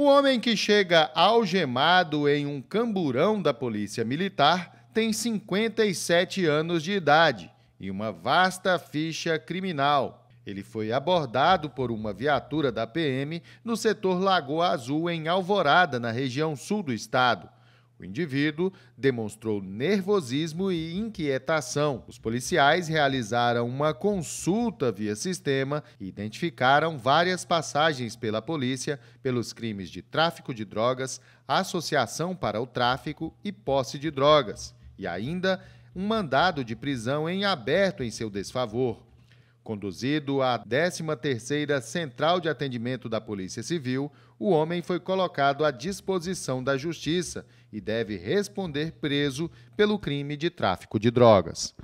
O homem que chega algemado em um camburão da Polícia Militar tem 57 anos de idade e uma vasta ficha criminal. Ele foi abordado por uma viatura da PM no setor Lagoa Azul, em Alvorada, na região sul do estado. O indivíduo demonstrou nervosismo e inquietação. Os policiais realizaram uma consulta via sistema e identificaram várias passagens pela polícia pelos crimes de tráfico de drogas, associação para o tráfico e posse de drogas, e ainda um mandado de prisão em aberto em seu desfavor. Conduzido à 13ª Central de Atendimento da Polícia Civil, o homem foi colocado à disposição da justiça e deve responder preso pelo crime de tráfico de drogas.